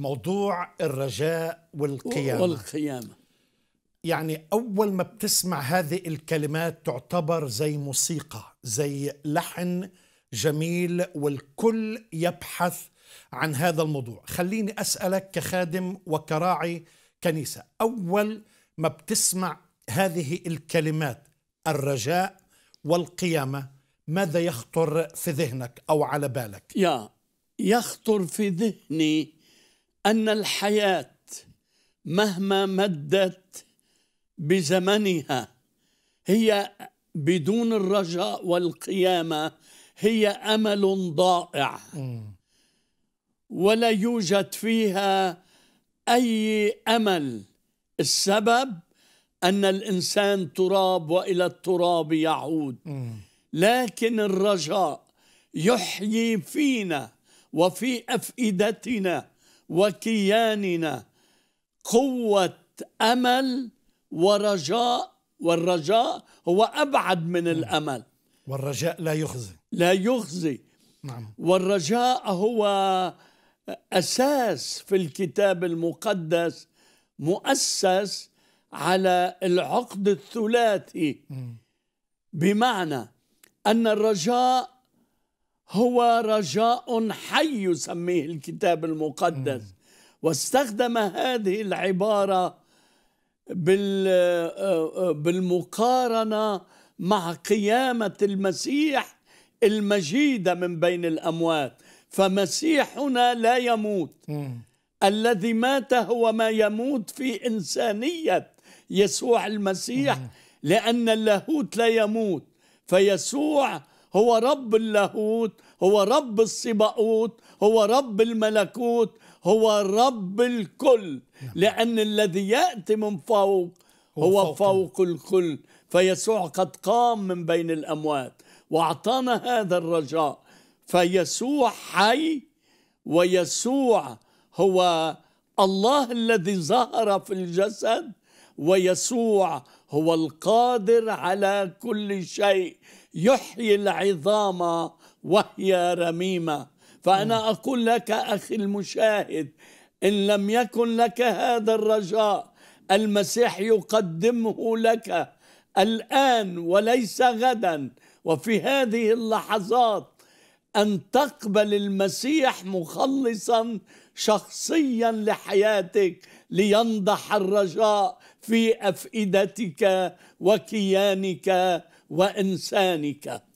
موضوع الرجاء والقيامة والقيامة يعني أول ما بتسمع هذه الكلمات تعتبر زي موسيقى زي لحن جميل والكل يبحث عن هذا الموضوع خليني أسألك كخادم وكراعي كنيسة أول ما بتسمع هذه الكلمات الرجاء والقيامة ماذا يخطر في ذهنك أو على بالك؟ يا يخطر في ذهني ان الحياه مهما مدت بزمنها هي بدون الرجاء والقيامه هي امل ضائع ولا يوجد فيها اي امل السبب ان الانسان تراب والى التراب يعود لكن الرجاء يحيي فينا وفي افئدتنا وكياننا قوة أمل ورجاء والرجاء هو أبعد من نعم. الأمل والرجاء لا يخزي لا يخزي نعم والرجاء هو أساس في الكتاب المقدس مؤسس على العقد الثلاثي بمعنى أن الرجاء هو رجاء حي يسميه الكتاب المقدس واستخدم هذه العبارة آه، آه، بالمقارنة مع قيامة المسيح المجيد من بين الأموات فمسيحنا لا يموت الذي مات هو ما يموت في إنسانية يسوع المسيح لأن اللاهوت لا يموت فيسوع هو رب اللاهوت هو رب السباؤوت هو رب الملكوت هو رب الكل نعم. لأن الذي يأتي من فوق هو فوق الكل فيسوع قد قام من بين الأموات وأعطانا هذا الرجاء فيسوع حي ويسوع هو الله الذي ظهر في الجسد ويسوع هو القادر على كل شيء يحيي العظام وهي رميمه فانا اقول لك اخي المشاهد ان لم يكن لك هذا الرجاء المسيح يقدمه لك الان وليس غدا وفي هذه اللحظات أن تقبل المسيح مخلصا شخصيا لحياتك لينضح الرجاء في أفئدتك وكيانك وإنسانك